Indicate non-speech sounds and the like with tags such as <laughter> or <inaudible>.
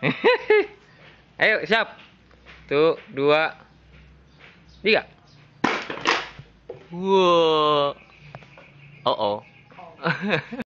<laughs> Ayo siap. Tuh dua tiga. Wow. oh. oh.